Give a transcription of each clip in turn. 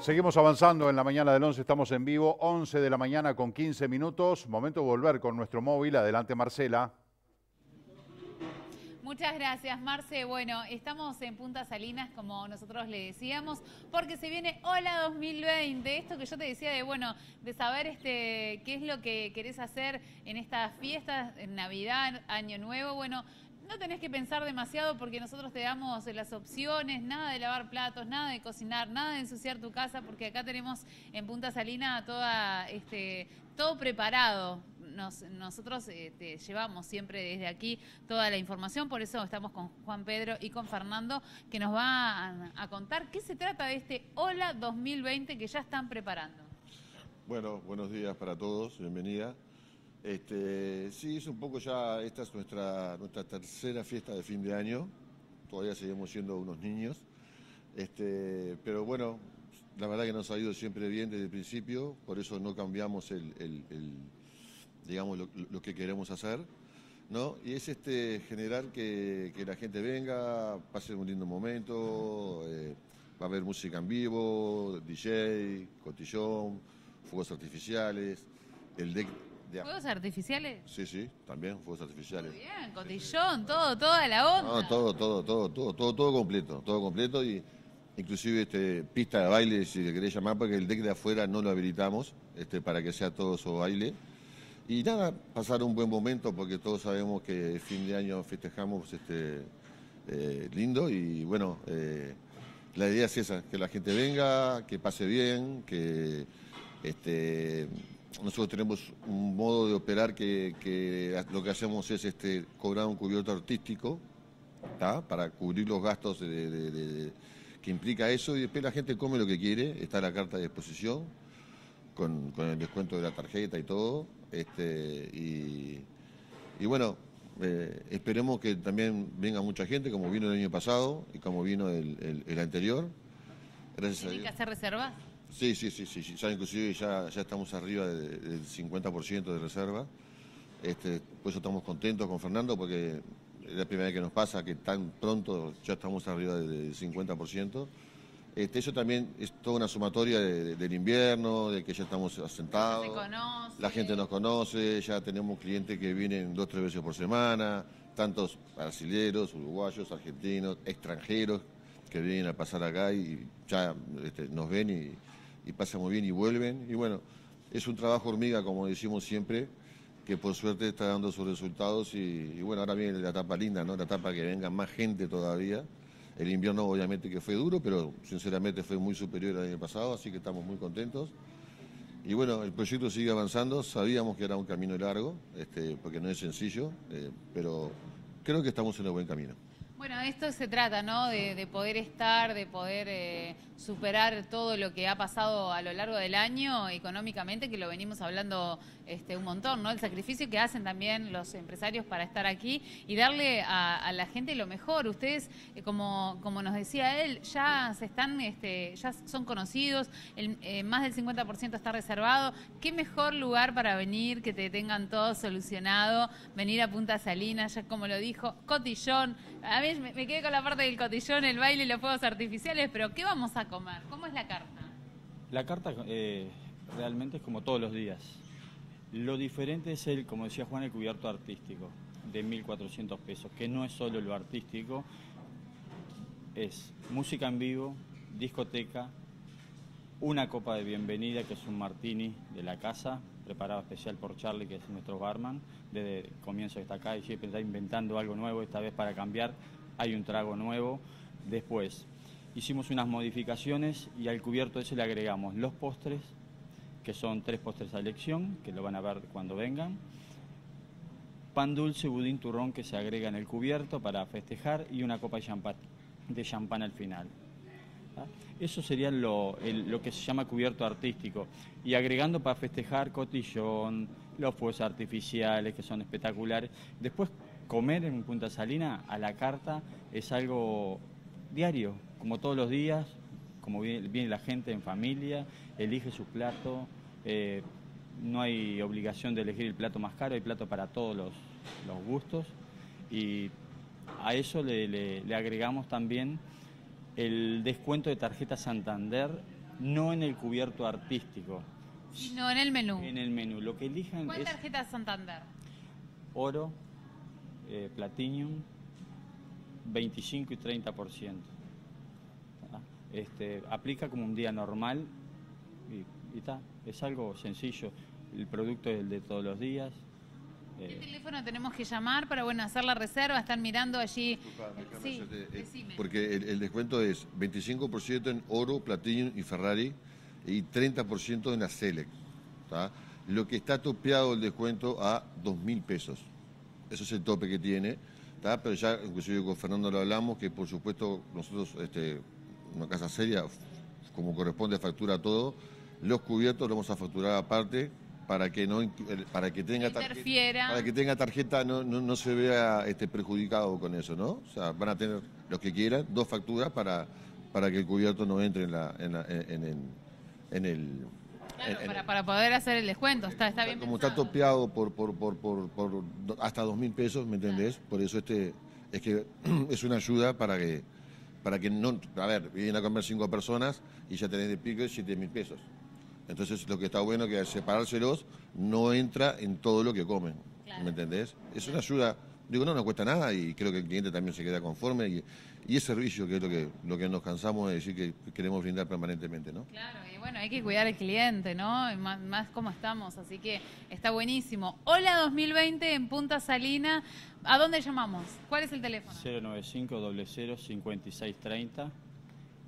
Seguimos avanzando en la mañana del 11, estamos en vivo, 11 de la mañana con 15 minutos, momento de volver con nuestro móvil, adelante Marcela. Muchas gracias, Marce. Bueno, estamos en Punta Salinas, como nosotros le decíamos, porque se viene Hola 2020. Esto que yo te decía de, bueno, de saber este, qué es lo que querés hacer en estas fiestas, en Navidad, Año Nuevo. Bueno, no tenés que pensar demasiado porque nosotros te damos eh, las opciones, nada de lavar platos, nada de cocinar, nada de ensuciar tu casa, porque acá tenemos en Punta Salina este, todo preparado. nosotros eh, te llevamos siempre desde aquí toda la información, por eso estamos con Juan Pedro y con Fernando, que nos van a, a contar qué se trata de este Hola 2020 que ya están preparando. Bueno, buenos días para todos, bienvenida. Este, sí, es un poco ya, esta es nuestra, nuestra tercera fiesta de fin de año, todavía seguimos siendo unos niños, este, pero bueno, la verdad que nos ha ido siempre bien desde el principio, por eso no cambiamos el, digamos, lo, que queremos hacer, ¿no? Y es este, generar que, que la gente venga, pase un lindo momento, eh, va a haber música en vivo, DJ, cotillón, fuegos artificiales, el deck ¿Fuegos artificiales? Sí, sí, también fuegos artificiales. Muy bien, cotillón, todo, toda la onda. No, todo, todo, todo, todo, todo, todo completo, todo completo y inclusive este pista de baile si le querés llamar porque el deck de afuera no lo habilitamos este para que sea todo su baile. Y nada, pasar un buen momento porque todos sabemos que el fin de año festejamos este eh, lindo y bueno, eh, la idea es esa, que la gente venga, que pase bien, que este nosotros tenemos un modo de operar que, lo que hacemos es este, cobrar un cubierto artístico para cubrir los gastos que implica eso y después la gente come lo que quiere, está la carta de exposición, con, el descuento de la tarjeta y todo. Este, y, bueno, eh, esperemos que también venga mucha gente, como vino el año pasado y como vino el, el, anterior. Gracias que hacer reservas? Sí, sí, sí, sí, ya inclusive ya, ya estamos arriba del 50% de reserva. Este, por eso estamos contentos con Fernando porque es la primera vez que nos pasa que tan pronto ya estamos arriba del 50%. Este, eso también es toda una sumatoria del invierno, de que ya estamos asentados. La gente nos conoce, ya tenemos clientes que vienen dos, o tres veces por semana, tantos brasileños, uruguayos, argentinos, extranjeros que vienen a pasar acá y ya este, nos ven y, y pasa muy bien y vuelven. Y bueno, es un trabajo hormiga, como decimos siempre, que por suerte está dando sus resultados y, bueno, ahora viene la etapa linda, ¿no? La etapa que venga más gente todavía. El invierno obviamente que fue duro, pero sinceramente fue muy superior al año pasado, así que estamos muy contentos. Y bueno, el proyecto sigue avanzando, sabíamos que era un camino largo, este, porque no es sencillo, eh, pero creo que estamos en el buen camino. Bueno, esto se trata, ¿no? De, poder estar, de poder eh, superar todo lo que ha pasado a lo largo del año económicamente, que lo venimos hablando este, un montón, ¿no? El sacrificio que hacen también los empresarios para estar aquí y darle a, la gente lo mejor. Ustedes, eh, como, como nos decía él, ya se están, este, ya son conocidos, el, eh, más del 50% está reservado. ¿Qué mejor lugar para venir, que te tengan todo solucionado, venir a Punta Salinas, ya como lo dijo, Cotillón, me, quedé con la parte del cotillón, el baile y los fuegos artificiales, pero ¿qué vamos a comer? ¿Cómo es la carta? La carta eh, realmente es como todos los días. Lo diferente es el, como decía Juan, el cubierto artístico de 1.400 pesos, que no es solo lo artístico, es música en vivo, discoteca, una copa de bienvenida que es un martini de la casa, preparado especial por Charlie, que es nuestro barman, desde comienzo de esta calle, siempre está inventando algo nuevo esta vez para cambiar hay un trago nuevo después. Hicimos unas modificaciones y al cubierto ese le agregamos los postres, que son tres postres a elección, que lo van a ver cuando vengan. Pan dulce, budín, turrón que se agrega en el cubierto para festejar y una copa de champán, de champán al final. ¿Ah? Eso sería lo, lo, que se llama cubierto artístico. Y agregando para festejar cotillón, los fuegos artificiales que son espectaculares. Después comer en Punta Salina a la carta es algo diario, como todos los días, como viene, la gente en familia, elige su plato, eh, no hay obligación de elegir el plato más caro, hay plato para todos los, gustos y a eso le, agregamos también el descuento de tarjeta Santander, no en el cubierto artístico. Sino en el menú. En el menú, lo que elijan ¿Cuál tarjeta Santander? Oro, eh, Platinum 25 y 30%. Ah, este, aplica como un día normal y, está. es algo sencillo. El producto es el de todos los días. ¿Qué eh, teléfono tenemos que llamar para bueno hacer la reserva? Están mirando allí. sí, eh, porque el, descuento es 25% en oro, Platinum y Ferrari y 30% en la Select. Lo que está topeado el descuento a 2.000 pesos. Eso es el tope que tiene. Pero ya, inclusive con Fernando lo hablamos, que por supuesto nosotros, este, una casa seria, como corresponde, factura todo. Los cubiertos lo vamos a facturar aparte para que no para que tenga tarjeta, para que tenga tarjeta no, no, se vea este perjudicado con eso, ¿no? O sea, van a tener los que quieran dos facturas para para que el cubierto no entre en la, en, en el para, poder hacer el descuento, está, está bien. Como está topeado por, por, por, hasta dos mil pesos, ¿me entendés? Por eso este es que es una ayuda para que para que no, a ver, vienen a comer cinco personas y ya tenés de pico siete mil pesos. Entonces lo que está bueno es que al separárselos no entra en todo lo que comen, ¿me entendés? Es una ayuda Digo, no, no cuesta nada y creo que el cliente también se queda conforme y, y es servicio que es lo que, lo que nos cansamos de decir que queremos brindar permanentemente, ¿no? Claro, y bueno, hay que cuidar al cliente, ¿no? más, cómo estamos, así que está buenísimo. Hola 2020 en Punta Salina, ¿a dónde llamamos? ¿Cuál es el teléfono? 095 00 5630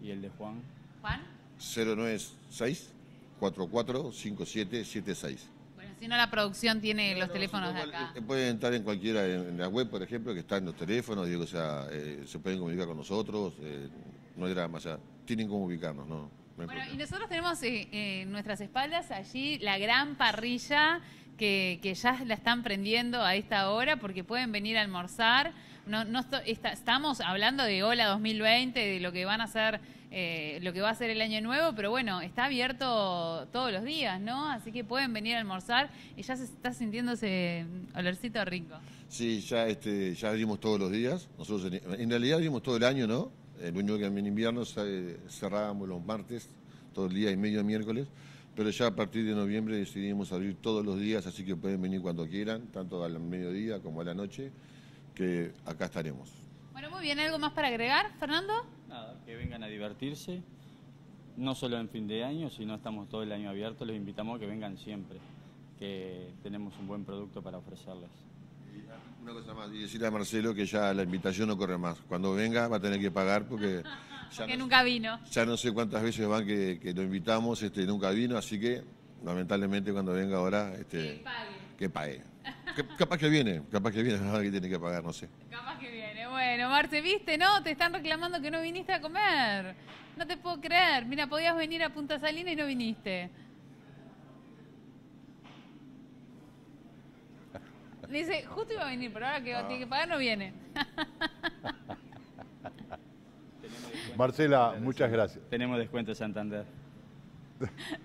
y el de Juan. ¿Juan? 096 445776. Si no, la producción tiene los teléfonos de acá. Eh, pueden entrar en cualquiera, en, la web, por ejemplo, que están los teléfonos, digo, o sea, eh, se pueden comunicar con nosotros, eh, no hay drama, ya. tienen cómo ubicarnos, ¿no? bueno, y nosotros tenemos en nuestras espaldas allí la gran parrilla que, que, ya la están prendiendo a esta hora porque pueden venir a almorzar. No, no estamos hablando de Hola 2020, de lo que van a hacer eh, lo que va a ser el año nuevo, pero bueno, está abierto todos los días, ¿no? Así que pueden venir a almorzar y ya se está sintiendo ese olorcito rico. Sí, ya, este, ya abrimos todos los días. Nosotros en, realidad abrimos todo el año, ¿no? El único que en invierno cerrábamos los martes, todo el día y medio miércoles pero ya a partir de noviembre decidimos abrir todos los días, así que pueden venir cuando quieran, tanto al mediodía como a la noche, que acá estaremos. Bueno, muy bien, ¿algo más para agregar, Fernando? que vengan a divertirse, no solo en fin de año, sino estamos todo el año abiertos, les invitamos a que vengan siempre, que tenemos un buen producto para ofrecerles. Ah, una cosa más, y decirle a Marcelo que ya la invitación no corre más. Cuando venga va a tener que pagar porque... que nunca vino. Ya no sé cuántas veces van que, lo invitamos, este, nunca vino, así que lamentablemente cuando venga ahora... Este, que pague. capaz que viene, capaz que viene, que tiene que pagar, no sé. Capaz que viene. Bueno, Marce, viste, ¿no? Te están reclamando que no viniste a comer. No te puedo creer. Mira, podías venir a Punta Salina y no viniste. Dice, justo iba a venir, pero ahora que tiene que pagar no viene. Marcela, muchas gracias. Tenemos descuento de Santander.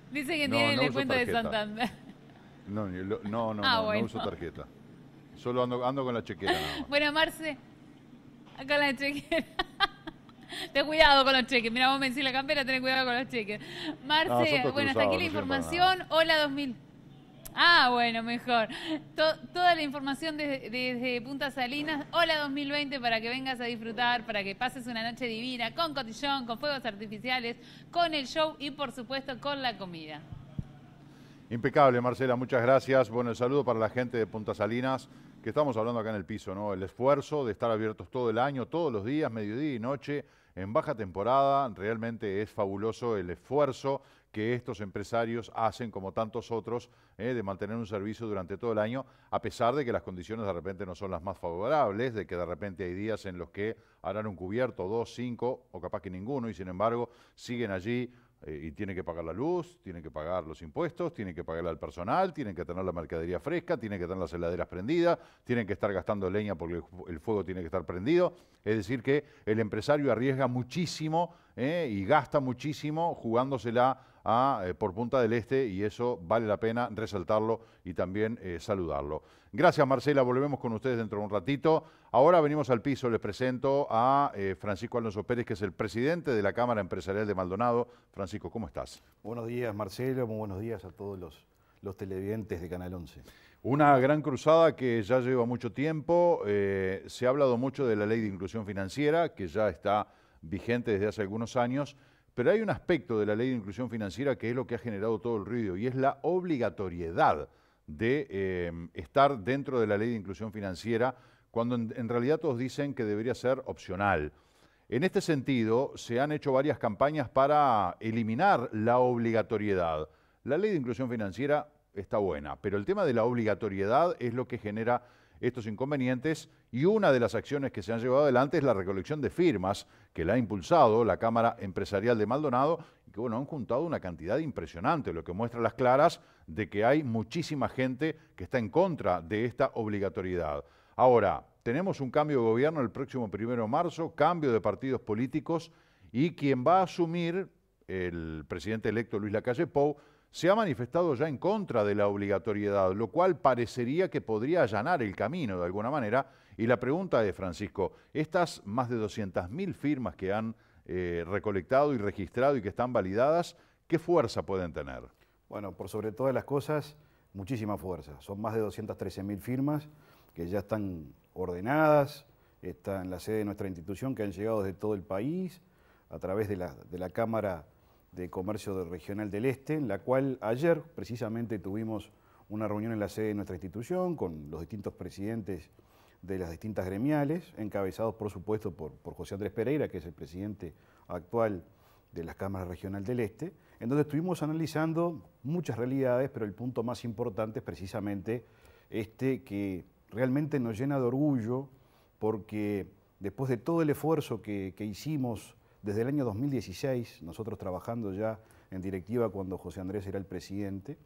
Dice que tiene descuento de Santander. No, no, ah, no, no, no, uso tarjeta. Solo ando, ando con la chequera. Bueno, Marce, con la chequera. Ten cuidado con los cheques. Mira, vos me decís la campera, ten cuidado con los cheques. Marce, bueno, hasta aquí la información. Hola 2000. Ah, bueno, mejor. toda la información desde, desde, Punta Salinas. Hola 2020 para que vengas a disfrutar, para que pases una noche divina con cotillón, con fuegos artificiales, con el show y por supuesto con la comida. Impecable, Marcela, muchas gracias. Bueno, el saludo para la gente de Punta Salinas, que estamos hablando acá en el piso, ¿no? El esfuerzo de estar abiertos todo el año, todos los días, mediodía y noche, en baja temporada. Realmente es fabuloso el esfuerzo que estos empresarios hacen, como tantos otros, eh, de mantener un servicio durante todo el año, a pesar de que las condiciones de repente no son las más favorables, de que de repente hay días en los que harán un cubierto, dos, cinco, o capaz que ninguno, y sin embargo siguen allí eh, y tiene que pagar la luz, tiene que pagar los impuestos, tiene que pagar al personal, tiene que tener la mercadería fresca, tiene que tener las heladeras prendidas, tienen que estar gastando leña porque el fuego tiene que estar prendido. Es decir, que el empresario arriesga muchísimo eh, y gasta muchísimo jugándosela eh, por Punta del Este y eso vale la pena resaltarlo y también eh, saludarlo. Gracias Marcela, volvemos con ustedes dentro de un ratito. Ahora venimos al piso, les presento a eh, Francisco Alonso Pérez, que es el presidente de la Cámara Empresarial de Maldonado. Francisco, ¿cómo estás? Buenos días Marcelo, muy buenos días a todos los, los televidentes de Canal 11. Una gran cruzada que ya lleva mucho tiempo, se ha hablado mucho de la ley de inclusión financiera, que ya está vigente desde hace algunos años, pero hay un aspecto de la ley de inclusión financiera que es lo que ha generado todo el ruido y es la obligatoriedad de eh, estar dentro de la ley de inclusión financiera cuando en, realidad todos dicen que debería ser opcional. En este sentido, se han hecho varias campañas para eliminar la obligatoriedad. La ley de inclusión financiera está buena, pero el tema de la obligatoriedad es lo que genera estos inconvenientes y una de las acciones que se han llevado adelante es la recolección de firmas que la ha impulsado la Cámara Empresarial de Maldonado y que bueno, han juntado una cantidad impresionante, lo que muestra las claras de que hay muchísima gente que está en contra de esta obligatoriedad. Ahora, tenemos un cambio de gobierno el próximo primero de marzo, cambio de partidos políticos y quien va a asumir el presidente electo Luis Lacalle Pou se ha manifestado ya en contra de la obligatoriedad, lo cual parecería que podría allanar el camino de alguna manera. Y la pregunta es, Francisco, estas más de 200.000 firmas que han eh, recolectado y registrado y que están validadas, ¿qué fuerza pueden tener? Bueno, por sobre todas las cosas, muchísima fuerza. Son más de 213.000 firmas que ya están ordenadas, están en la sede de nuestra institución, que han llegado desde todo el país, a través de la Cámara de Comercio Regional del Este, en la cual ayer precisamente tuvimos una reunión en la sede de nuestra institución con los distintos presidentes de las distintas gremiales, encabezados por supuesto por, José Andrés Pereira, que es el presidente actual de la Cámara Regional del Este, en donde estuvimos analizando muchas realidades, pero el punto más importante es precisamente este que realmente nos llena de orgullo porque después de todo el esfuerzo que, que hicimos desde el año 2016, nosotros trabajando ya en directiva cuando José Andrés era el presidente,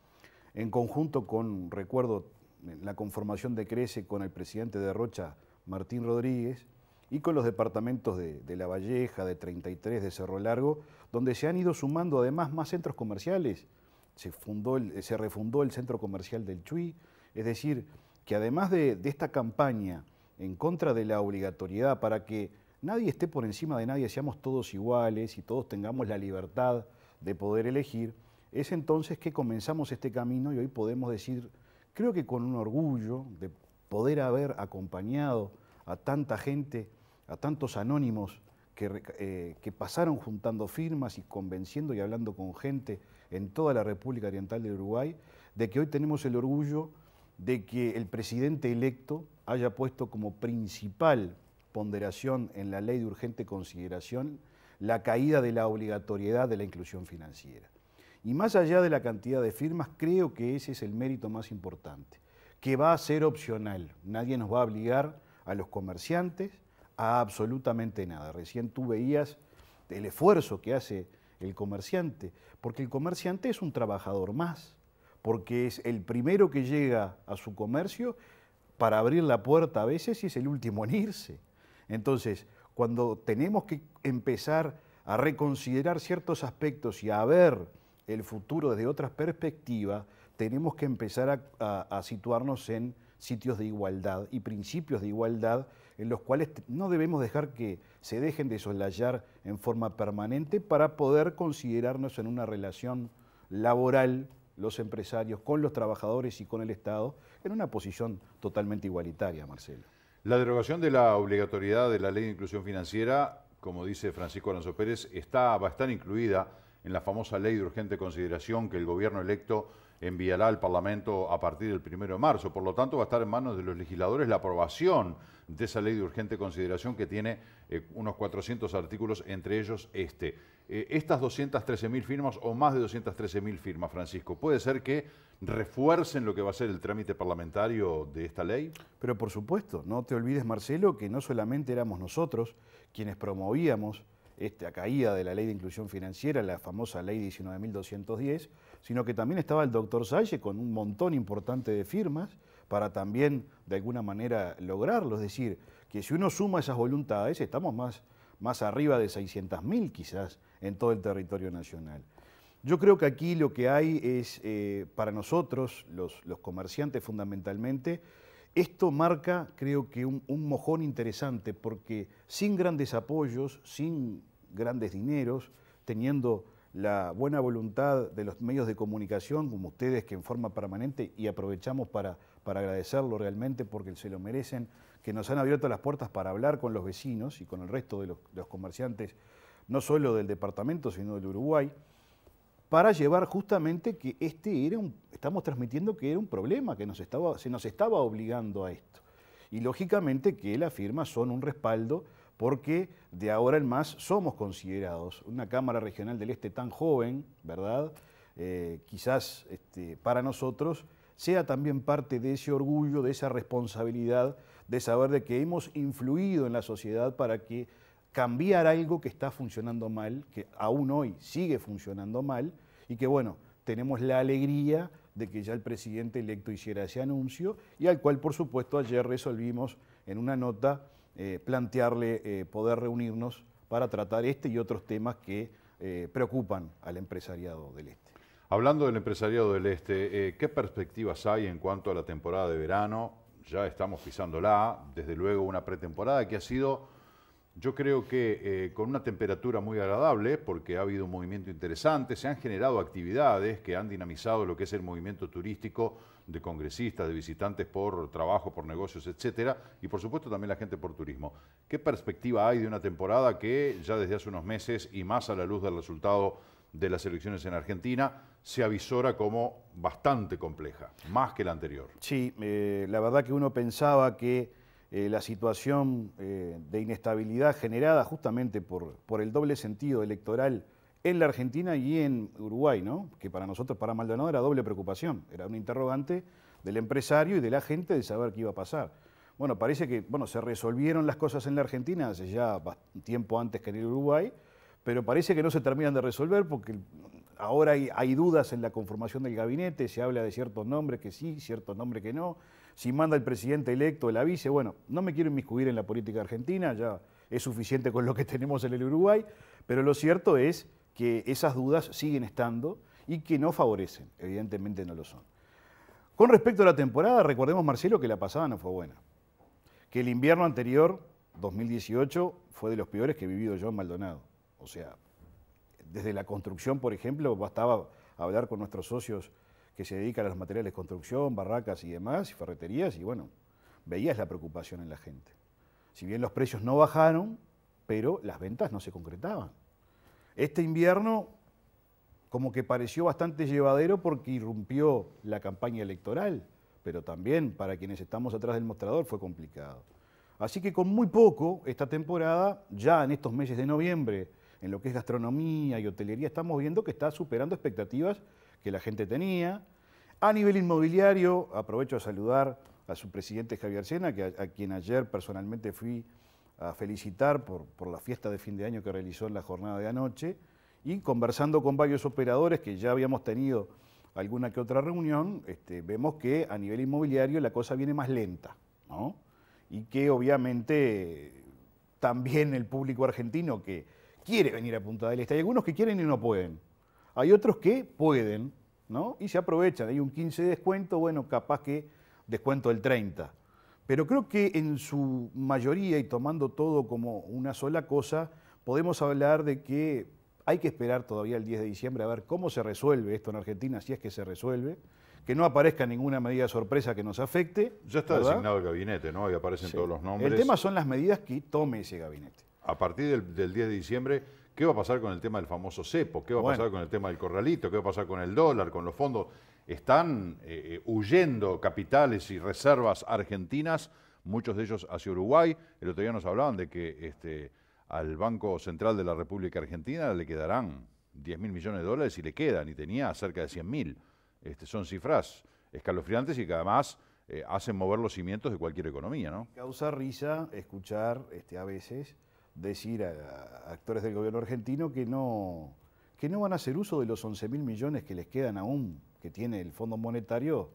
en conjunto con, recuerdo, la conformación de Crece con el presidente de Rocha, Martín Rodríguez, y con los departamentos de, La Valleja, de 33, de Cerro Largo, donde se han ido sumando además más centros comerciales. Se, fundó el, se refundó el centro comercial del Chuy, es decir, que además de esta campaña en contra de la obligatoriedad para que nadie esté por encima de nadie, seamos todos iguales y todos tengamos la libertad de poder elegir, es entonces que comenzamos este camino y hoy podemos decir, creo que con un orgullo de poder haber acompañado a tanta gente, a tantos anónimos que, eh, pasaron juntando firmas y convenciendo y hablando con gente en toda la República Oriental de Uruguay, de que hoy tenemos el orgullo de que el presidente electo haya puesto como principal ponderación en la ley de urgente consideración la caída de la obligatoriedad de la inclusión financiera. Y más allá de la cantidad de firmas, creo que ese es el mérito más importante, que va a ser opcional. Nadie nos va a obligar a los comerciantes a absolutamente nada. Recién tú veías el esfuerzo que hace el comerciante, porque el comerciante es un trabajador más, porque es el primero que llega a su comercio para abrir la puerta a veces y es el último en irse. Entonces, cuando tenemos que empezar a reconsiderar ciertos aspectos y a ver el futuro desde otra perspectiva, tenemos que empezar a, a, situarnos en sitios de igualdad y principios de igualdad en los cuales no debemos dejar que se dejen de soslayar en forma permanente para poder considerarnos en una relación laboral los empresarios con los trabajadores y con el Estado en una posición totalmente igualitaria, Marcelo. La derogación de la obligatoriedad de la ley de inclusión financiera, como dice Francisco Alonso Pérez, está, va a estar incluida en la famosa ley de urgente consideración que el gobierno electo enviará al Parlamento a partir del primero de marzo. Por lo tanto, va a estar en manos de los legisladores la aprobación de esa ley de urgente consideración que tiene eh, unos 400 artículos, entre ellos este. Eh, estas 213.000 firmas o más de 213.000 firmas, Francisco, ¿puede ser que refuercen lo que va a ser el trámite parlamentario de esta ley? Pero por supuesto, no te olvides, Marcelo, que no solamente éramos nosotros quienes promovíamos esta caída de la ley de inclusión financiera, la famosa ley 19.210, sino que también estaba el doctor Salle con un montón importante de firmas para también de alguna manera lograrlo. Es decir, que si uno suma esas voluntades, estamos más, más arriba de 600.000 quizás en todo el territorio nacional. Yo creo que aquí lo que hay es, eh, para nosotros, los, comerciantes fundamentalmente, esto marca, creo que, un mojón interesante, porque sin grandes apoyos, sin grandes dineros, teniendo la buena voluntad de los medios de comunicación, como ustedes que en forma permanente, y aprovechamos para, para agradecerlo realmente porque se lo merecen, que nos han abierto las puertas para hablar con los vecinos y con el resto de los, comerciantes, no solo del departamento, sino del Uruguay, para llevar justamente que este era un, estamos transmitiendo que era un problema, que nos estaba, se nos estaba obligando a esto. Y lógicamente que las firmas son un respaldo porque de ahora en más somos considerados una Cámara Regional del Este tan joven, ¿verdad? Eh, quizás este, para nosotros sea también parte de ese orgullo, de esa responsabilidad, de saber de que hemos influido en la sociedad para que cambiar algo que está funcionando mal, que aún hoy sigue funcionando mal, y que bueno, tenemos la alegría de que ya el presidente electo hiciera ese anuncio y al cual por supuesto ayer resolvimos en una nota eh, plantearle eh, poder reunirnos para tratar este y otros temas que eh, preocupan al empresariado del Este. Hablando del empresariado del Este, ¿qué perspectivas hay en cuanto a la temporada de verano? Ya estamos pisándola, desde luego una pretemporada que ha sido yo creo que eh, con una temperatura muy agradable, porque ha habido un movimiento interesante, se han generado actividades que han dinamizado lo que es el movimiento turístico de congresistas, de visitantes por trabajo, por negocios, etcétera, y por supuesto también la gente por turismo. ¿Qué perspectiva hay de una temporada que ya desde hace unos meses y más a la luz del resultado de las elecciones en Argentina se avisora como bastante compleja, más que la anterior? Sí, eh, la verdad que uno pensaba que eh, la situación eh, de inestabilidad generada justamente por, el doble sentido electoral en la Argentina y en Uruguay, ¿no? que para nosotros, para Maldonado, era doble preocupación, era un interrogante del empresario y de la gente de saber qué iba a pasar. Bueno, parece que bueno, se resolvieron las cosas en la Argentina hace ya tiempo antes que en el Uruguay, pero parece que no se terminan de resolver porque ahora hay, hay dudas en la conformación del gabinete, se habla de ciertos nombres que sí, ciertos nombres que no si manda el presidente electo la avise, bueno, no me quiero inmiscuir en la política argentina, ya es suficiente con lo que tenemos en el Uruguay, pero lo cierto es que esas dudas siguen estando y que no favorecen, evidentemente no lo son. Con respecto a la temporada, recordemos, Marcelo, que la pasada no fue buena, que el invierno anterior, 2018, fue de los peores que he vivido yo en Maldonado. O sea, desde la construcción, por ejemplo, bastaba hablar con nuestros socios que se dedican a los materiales de construcción, barracas y demás, y ferreterías, y bueno, veías la preocupación en la gente. Si bien los precios no bajaron, pero las ventas no se concretaban. Este invierno como que pareció bastante llevadero porque irrumpió la campaña electoral, pero también para quienes estamos atrás del mostrador fue complicado. Así que con muy poco esta temporada, ya en estos meses de noviembre, en lo que es gastronomía y hotelería, estamos viendo que está superando expectativas que la gente tenía. A nivel inmobiliario, aprovecho a saludar a su presidente Javier Sena, que a, quien ayer personalmente fui a felicitar por, la fiesta de fin de año que realizó en la jornada de anoche, y conversando con varios operadores que ya habíamos tenido alguna que otra reunión, este, vemos que a nivel inmobiliario la cosa viene más lenta, Y que obviamente también el público argentino que quiere venir a Punta del Este, hay algunos que quieren y no pueden. Hay otros que pueden, ¿no? Y se aprovechan. Hay un 15 descuento, bueno, capaz que descuento el 30. Pero creo que en su mayoría, y tomando todo como una sola cosa, podemos hablar de que hay que esperar todavía el 10 de diciembre a ver cómo se resuelve esto en Argentina, si es que se resuelve, que no aparezca ninguna medida sorpresa que nos afecte. Ya está designado el gabinete, ¿no? Y aparecen todos los nombres. El tema son las medidas que tome ese gabinete. A partir del, del 10 de diciembre ¿Qué va a pasar con el tema del famoso cepo? ¿Qué va a pasar con el tema del corralito? ¿Qué va a pasar con el dólar, con los fondos? Están eh, eh, huyendo capitales y reservas argentinas, muchos de ellos hacia Uruguay. El otro día nos hablaban de que este, al Banco Central de la República Argentina le quedarán 10 mil millones de dólares y le quedan, y tenía cerca de 100 mil. Este, son cifras escalofriantes y que además eh, hacen mover los cimientos de cualquier economía, ¿no? Causa risa escuchar este, a veces decir a, actores del gobierno argentino que no, que no van a hacer uso de los 11 mil millones que les quedan aún que tiene el Fondo Monetario,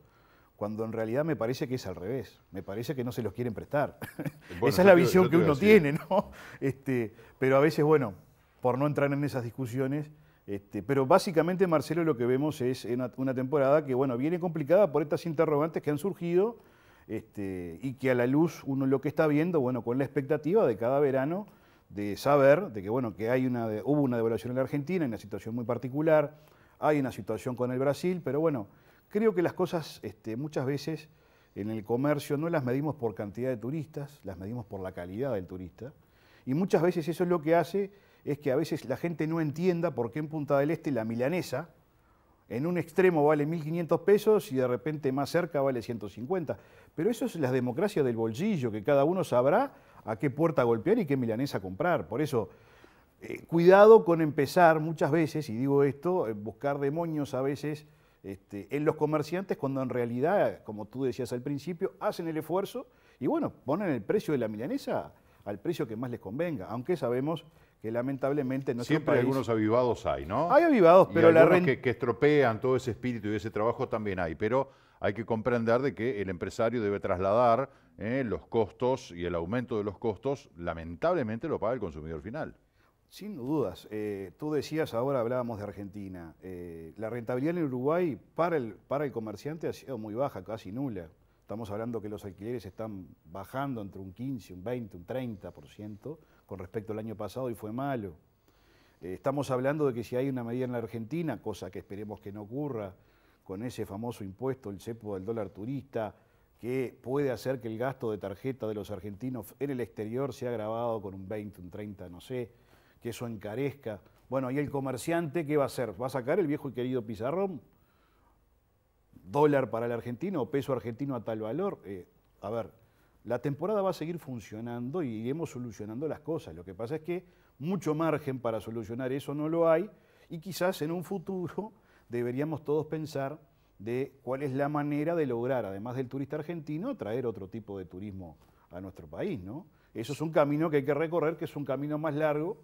cuando en realidad me parece que es al revés. Me parece que no se los quieren prestar. Esa es la visión que uno tiene, ¿no? Este, pero a veces, bueno, por no entrar en esas discusiones. Este, pero básicamente, Marcelo, lo que vemos es una, una, temporada que, bueno, viene complicada por estas interrogantes que han surgido este, y que a la luz uno lo que está viendo, bueno, con la expectativa de cada verano de saber de que, bueno, que hay una, hubo una devaluación en la Argentina, en una situación muy particular, hay una situación con el Brasil, pero bueno, creo que las cosas este, muchas veces en el comercio no las medimos por cantidad de turistas, las medimos por la calidad del turista. Y muchas veces eso es lo que hace es que a veces la gente no entienda por qué en Punta del Este la milanesa en un extremo vale 1.500 pesos y de repente más cerca vale 150. Pero eso es la democracia del bolsillo, que cada uno sabrá a qué puerta golpear y qué milanesa comprar. Por eso, eh, cuidado con empezar muchas veces, y digo esto, eh, buscar demonios a veces este, en los comerciantes cuando en realidad, como tú decías al principio, hacen el esfuerzo y bueno, ponen el precio de la milanesa al precio que más les convenga, aunque sabemos que lamentablemente no siempre algunos avivados hay, ¿no? Hay avivados, pero la renta que, que estropean todo ese espíritu y ese trabajo también hay, pero hay que comprender de que el empresario debe trasladar eh, los costos y el aumento de los costos, lamentablemente lo paga el consumidor final. Sin dudas. Eh, tú decías, ahora hablábamos de Argentina. Eh, la rentabilidad en Uruguay para el, para el comerciante ha sido muy baja, casi nula. Estamos hablando que los alquileres están bajando entre un 15, un 20, un 30% con respecto al año pasado y fue malo. estamos hablando de que si hay una medida en la Argentina, cosa que esperemos que no ocurra, con ese famoso impuesto, el cepo del dólar turista, que puede hacer que el gasto de tarjeta de los argentinos en el exterior sea grabado con un 20, un 30, no sé, que eso encarezca. Bueno, ¿y el comerciante qué va a hacer? ¿Va a sacar el viejo y querido pizarrón? ¿Dólar para el argentino o peso argentino a tal valor? Eh, a ver, la temporada va a seguir funcionando y iremos solucionando las cosas. Lo que pasa es que mucho margen para solucionar eso no lo hay y quizás en un futuro deberíamos todos pensar de cuál es la manera de lograr, además del turista argentino, traer otro tipo de turismo a nuestro país, ¿no? Eso es un camino que hay que recorrer, que es un camino más largo,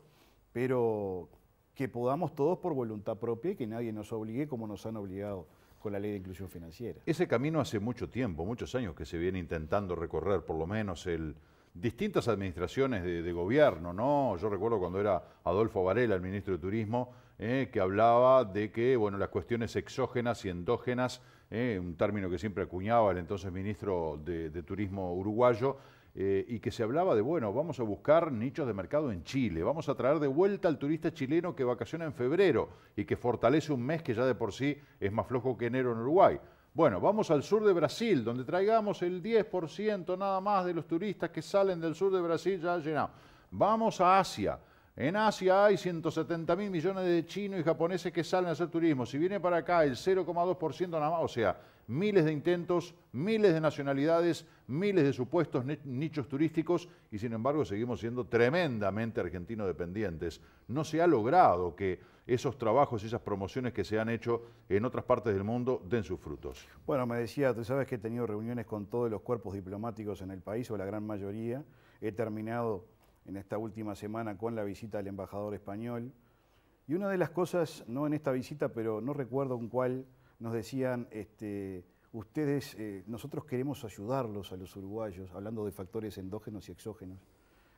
pero que podamos todos por voluntad propia y que nadie nos obligue como nos han obligado con la ley de inclusión financiera. Ese camino hace mucho tiempo, muchos años que se viene intentando recorrer, por lo menos el, distintas administraciones de, gobierno, ¿no? Yo recuerdo cuando era Adolfo Varela, el ministro de Turismo, eh, que hablaba de que, bueno, las cuestiones exógenas y endógenas, eh, un término que siempre acuñaba el entonces ministro de, Turismo uruguayo, eh, y que se hablaba de, bueno, vamos a buscar nichos de mercado en Chile, vamos a traer de vuelta al turista chileno que vacaciona en febrero y que fortalece un mes que ya de por sí es más flojo que enero en Uruguay. Bueno, vamos al sur de Brasil, donde traigamos el 10% nada más de los turistas que salen del sur de Brasil ya llenado. Vamos a Asia. En Asia hay 170 mil millones de chinos y japoneses que salen a hacer turismo. Si viene para acá el 0,2% nada más, o sea, miles de intentos, miles de nacionalidades, miles de supuestos nichos turísticos y sin embargo seguimos siendo tremendamente argentino dependientes. No se ha logrado que esos trabajos y esas promociones que se han hecho en otras partes del mundo den sus frutos. Bueno, me decía, tú sabes que he tenido reuniones con todos los cuerpos diplomáticos en el país o la gran mayoría. He terminado en esta última semana con la visita del embajador español. Y una de las cosas, no en esta visita, pero no recuerdo en cuál, nos decían, este, ustedes, eh, nosotros queremos ayudarlos a los uruguayos, hablando de factores endógenos y exógenos,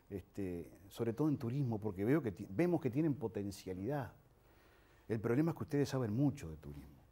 este, sobre todo en turismo, porque veo que vemos que tienen potencialidad. El problema es que ustedes saben mucho de turismo.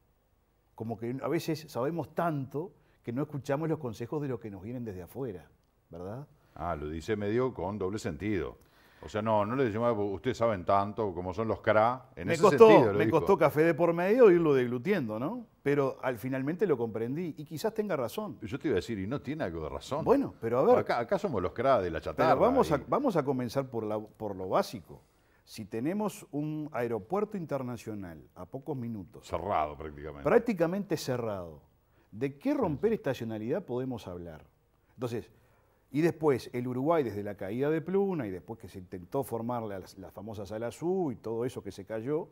Como que a veces sabemos tanto que no escuchamos los consejos de los que nos vienen desde afuera, ¿verdad? Ah, lo dice medio con doble sentido. O sea, no, no le decimos, ustedes saben tanto como son los CRA. En ese costó, sentido, me costó café de por medio irlo deglutiendo, ¿no? Pero al finalmente lo comprendí y quizás tenga razón. Yo te iba a decir, y no tiene algo de razón. Bueno, pero a ver. Acá, somos los CRA de la chatarra. vamos, a, vamos a comenzar por, la, por lo básico. Si tenemos un aeropuerto internacional a pocos minutos. Cerrado prácticamente. Prácticamente cerrado. ¿De qué romper estacionalidad podemos hablar? Entonces, y después el Uruguay desde la caída de Pluna y después que se intentó formar la, la famosa Sala Azul y todo eso que se cayó,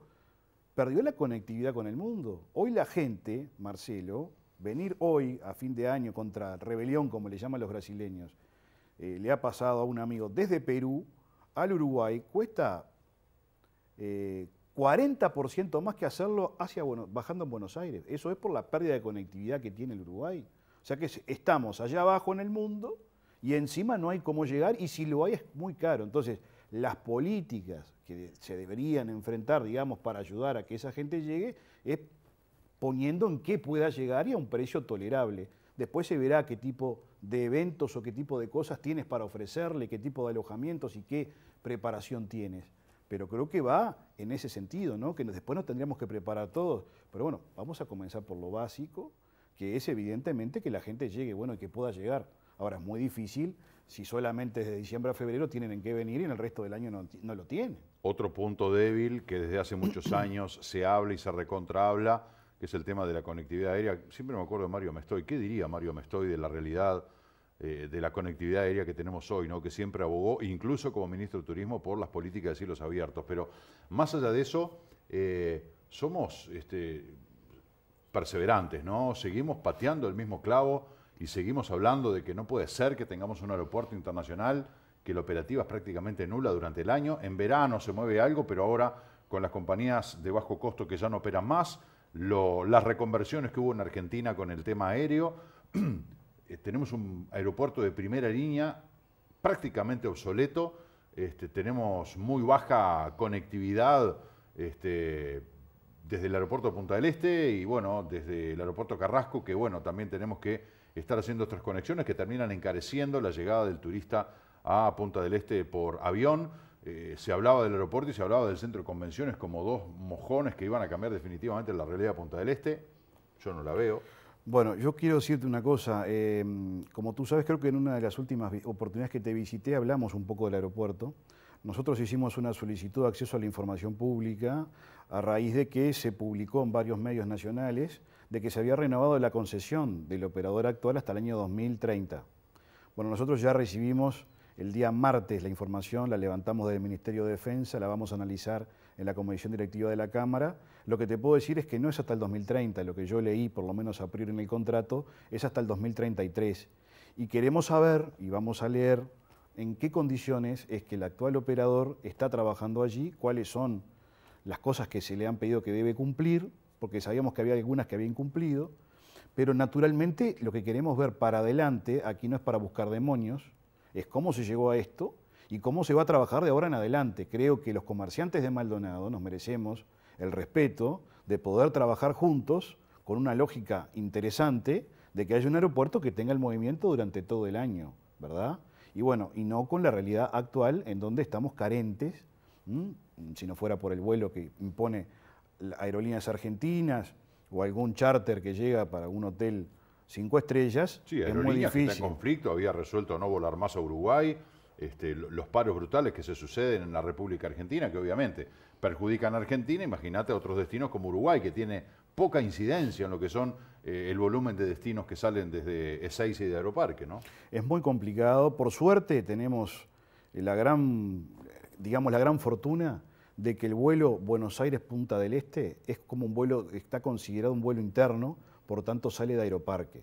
perdió la conectividad con el mundo. Hoy la gente, Marcelo, venir hoy a fin de año contra rebelión, como le llaman los brasileños, eh, le ha pasado a un amigo desde Perú al Uruguay, cuesta 40% eh, más que hacerlo hacia bueno, bajando en Buenos Aires. Eso es por la pérdida de conectividad que tiene el Uruguay. O sea que estamos allá abajo en el mundo y encima no hay cómo llegar y si lo hay es muy caro. Entonces, las políticas que se deberían enfrentar, digamos, para ayudar a que esa gente llegue, es poniendo en qué pueda llegar y a un precio tolerable. Después se verá qué tipo de eventos o qué tipo de cosas tienes para ofrecerle, qué tipo de alojamientos y qué preparación tienes. Pero creo que va en ese sentido, ¿no? Que después nos tendríamos que preparar todos. Pero bueno, vamos a comenzar por lo básico, que es evidentemente que la gente llegue, bueno, y que pueda llegar. Ahora es muy difícil si solamente desde diciembre a febrero tienen en qué venir y en el resto del año no, lo tienen. Otro punto débil que desde hace muchos años se habla y se recontra que es el tema de la conectividad aérea. Siempre me acuerdo de Mario Mestoy. ¿Qué diría Mario Mestoy de la realidad eh, de la conectividad aérea que tenemos hoy, ¿no? que siempre abogó, incluso como ministro de Turismo, por las políticas de cielos abiertos? Pero más allá de eso, eh, somos este, perseverantes, ¿no? Seguimos pateando el mismo clavo y seguimos hablando de que no puede ser que tengamos un aeropuerto internacional, que la operativa es prácticamente nula durante el año. En verano se mueve algo, pero ahora con las compañías de bajo costo que ya no operan más, las reconversiones que hubo en Argentina con el tema aéreo, eh, tenemos un aeropuerto de primera línea prácticamente obsoleto, este, tenemos muy baja conectividad este, desde el aeropuerto de Punta del Este y bueno, desde el aeropuerto Carrasco, que bueno, también tenemos que estar haciendo otras conexiones que terminan encareciendo la llegada del turista a Punta del Este por avión. Eh, se hablaba del aeropuerto y se hablaba del centro de convenciones como dos mojones que iban a cambiar definitivamente la realidad de Punta del Este. Yo no la veo. Bueno, yo quiero decirte una cosa. Eh, como tú sabes, creo que en una de las últimas oportunidades que te visité hablamos un poco del aeropuerto. Nosotros hicimos una solicitud de acceso a la información pública a raíz de que se publicó en varios medios nacionales de que se había renovado la concesión del operador actual hasta el año 2030. Bueno, nosotros ya recibimos el día martes la información, la levantamos del Ministerio de Defensa, la vamos a analizar en la Comisión Directiva de la Cámara. Lo que te puedo decir es que no es hasta el 2030, lo que yo leí, por lo menos a priori en el contrato, es hasta el 2033. Y queremos saber, y vamos a leer, en qué condiciones es que el actual operador está trabajando allí, cuáles son las cosas que se le han pedido que debe cumplir porque sabíamos que había algunas que habían cumplido, pero naturalmente lo que queremos ver para adelante, aquí no es para buscar demonios, es cómo se llegó a esto y cómo se va a trabajar de ahora en adelante. Creo que los comerciantes de Maldonado nos merecemos el respeto de poder trabajar juntos con una lógica interesante de que haya un aeropuerto que tenga el movimiento durante todo el año, ¿verdad? Y bueno, y no con la realidad actual en donde estamos carentes, si no fuera por el vuelo que impone aerolíneas argentinas o algún charter que llega para un hotel cinco estrellas, sí, es muy difícil. Que está conflicto, había resuelto no volar más a Uruguay, este, los paros brutales que se suceden en la República Argentina, que obviamente perjudican a Argentina, imagínate otros destinos como Uruguay, que tiene poca incidencia en lo que son eh, el volumen de destinos que salen desde Ezeiza y de Aeroparque, ¿no? Es muy complicado, por suerte tenemos la gran, digamos, la gran fortuna de que el vuelo Buenos Aires-Punta del Este es como un vuelo, está considerado un vuelo interno, por tanto sale de Aeroparque.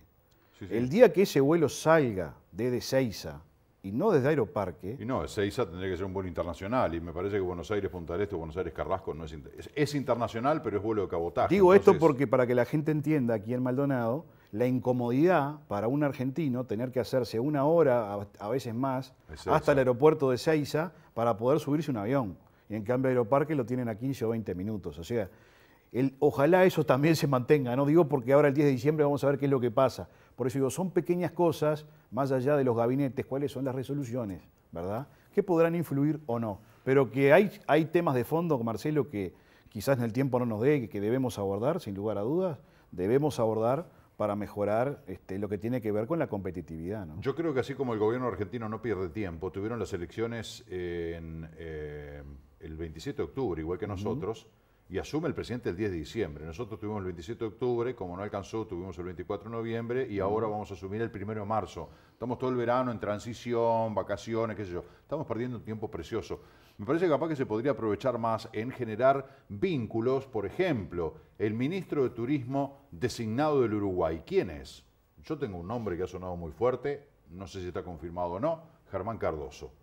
El día que ese vuelo salga desde Seiza y no desde Aeroparque... Y no, Seiza tendría que ser un vuelo internacional y me parece que Buenos Aires-Punta del Este o Buenos Aires-Carrasco no es, internacional, pero es vuelo de cabotaje. Digo esto porque para que la gente entienda aquí en Maldonado, la incomodidad para un argentino tener que hacerse una hora, a, veces más, hasta el aeropuerto de Seiza para poder subirse un avión y en cambio Aeroparque lo tienen a 15 o 20 minutos. O sea, el, ojalá eso también se mantenga, no digo porque ahora el 10 de diciembre vamos a ver qué es lo que pasa. Por eso digo, son pequeñas cosas, más allá de los gabinetes, cuáles son las resoluciones, ¿verdad? Que podrán influir o no. Pero que hay, hay temas de fondo, Marcelo, que quizás en el tiempo no nos dé, que debemos abordar, sin lugar a dudas, debemos abordar para mejorar este, lo que tiene que ver con la competitividad. Yo creo que así como el gobierno argentino no pierde tiempo, tuvieron las elecciones en... Eh, el 27 de octubre, igual que nosotros, y asume el presidente el 10 de diciembre. Nosotros tuvimos el 27 de octubre, como no alcanzó, tuvimos el 24 de noviembre y ahora vamos a asumir el 1 de marzo. Estamos todo el verano en transición, vacaciones, qué sé yo. Estamos perdiendo un tiempo precioso. Me parece capaz que se podría aprovechar más en generar vínculos, por ejemplo, el ministro de Turismo designado del Uruguay. ¿Quién es? Yo tengo un nombre que ha sonado muy fuerte, no sé si está confirmado o no, Germán Cardoso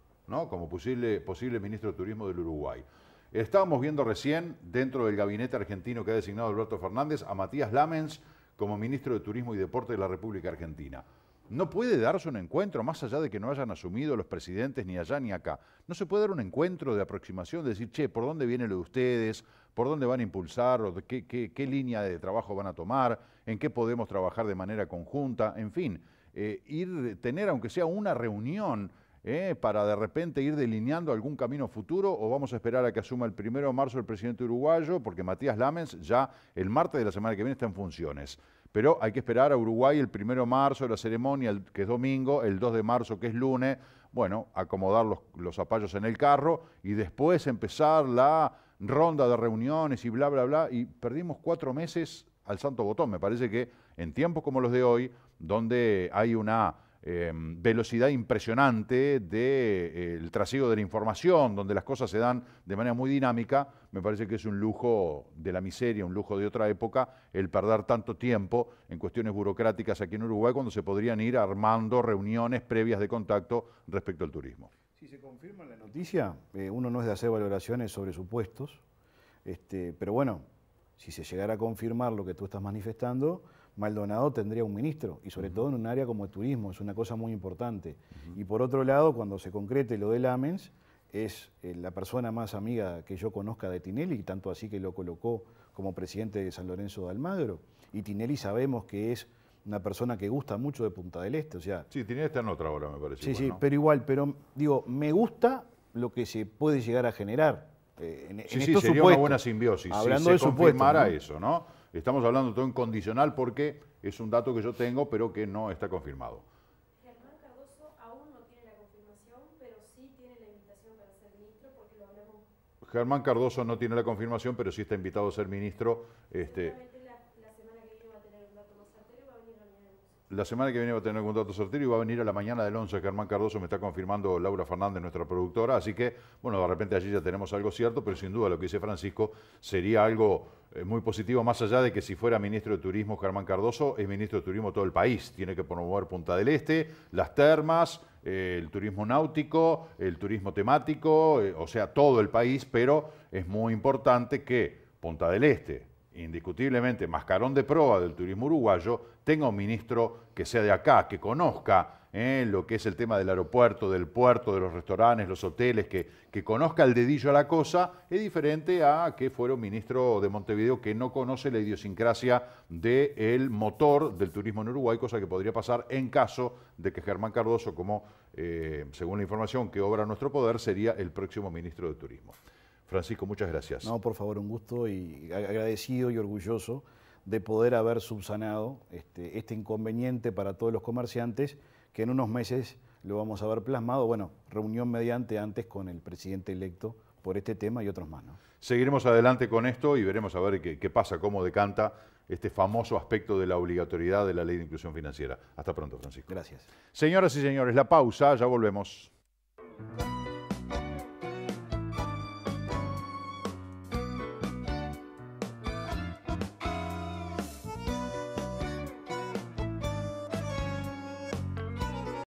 como posible, posible ministro de Turismo del Uruguay. Estábamos viendo recién, dentro del gabinete argentino que ha designado Alberto Fernández, a Matías Lamens como ministro de Turismo y Deporte de la República Argentina. No puede darse un encuentro, más allá de que no hayan asumido los presidentes ni allá ni acá. No se puede dar un encuentro de aproximación, decir, che, ¿por dónde viene lo de ustedes? ¿Por dónde van a impulsar? qué, línea de trabajo van a tomar? ¿En qué podemos trabajar de manera conjunta? En fin, eh, ir, tener aunque sea una reunión ¿eh? para de repente ir delineando algún camino futuro o vamos a esperar a que asuma el primero de marzo el presidente uruguayo, porque Matías Lamens ya el martes de la semana que viene está en funciones. Pero hay que esperar a Uruguay el primero de marzo, la ceremonia que es domingo, el 2 de marzo que es lunes, bueno, acomodar los, los zapallos en el carro y después empezar la ronda de reuniones y bla, bla, bla, y perdimos cuatro meses al santo botón. Me parece que en tiempos como los de hoy, donde hay una Em, velocidad impresionante del de, eh, trasiego de la información, donde las cosas se dan de manera muy dinámica, me parece que es un lujo de la miseria, un lujo de otra época, el perder tanto tiempo en cuestiones burocráticas aquí en Uruguay, cuando se podrían ir armando reuniones previas de contacto respecto al turismo. Si se confirma la noticia, eh, uno no es de hacer valoraciones sobre supuestos, este, pero bueno, si se llegara a confirmar lo que tú estás manifestando, Maldonado tendría un ministro, y sobre todo en un área como el turismo, es una cosa muy importante. Y por otro lado, cuando se concrete lo del AMENS, es eh, la persona más amiga que yo conozca de Tinelli, tanto así que lo colocó como presidente de San Lorenzo de Almagro. Y Tinelli sabemos que es una persona que gusta mucho de Punta del Este, o sea... Sí, Tinelli está en otra hora, me parece. Sí, sí, pero igual, pero digo, me gusta lo que se puede llegar a generar. Eh, en, sí, en sí, sería una buena simbiosis. Hablando si se de supuesto, eso, ¿no? Estamos hablando todo en condicional porque es un dato que yo tengo, pero que no está confirmado. Germán Cardoso aún no tiene la confirmación, pero sí tiene la invitación para ser ministro, porque lo hablamos. Germán Cardoso no tiene la confirmación, pero sí está invitado a ser ministro. Este, La semana que viene va a tener algún contrato sortero y va a venir a la mañana del 11. Germán Cardoso me está confirmando Laura Fernández, nuestra productora. Así que, bueno, de repente allí ya tenemos algo cierto, pero sin duda lo que dice Francisco sería algo eh, muy positivo, más allá de que si fuera ministro de Turismo Germán Cardoso, es ministro de Turismo todo el país. Tiene que promover Punta del Este, las termas, eh, el turismo náutico, el turismo temático, eh, o sea, todo el país, pero es muy importante que Punta del Este, indiscutiblemente mascarón de proa del turismo uruguayo, tenga un ministro que sea de acá, que conozca eh, lo que es el tema del aeropuerto, del puerto, de los restaurantes, los hoteles, que, que conozca el dedillo a la cosa, es diferente a que fuera un ministro de Montevideo que no conoce la idiosincrasia del motor del turismo en Uruguay, cosa que podría pasar en caso de que Germán Cardoso, como eh, según la información que obra nuestro poder, sería el próximo ministro de Turismo. Francisco, muchas gracias. No, por favor, un gusto y agradecido y orgulloso de poder haber subsanado este, este, inconveniente para todos los comerciantes que en unos meses lo vamos a haber plasmado. Bueno, reunión mediante antes con el presidente electo por este tema y otros más. Seguiremos adelante con esto y veremos a ver qué, qué pasa, cómo decanta este famoso aspecto de la obligatoriedad de la ley de inclusión financiera. Hasta pronto, Francisco. Gracias. Señoras y señores, la pausa, ya volvemos.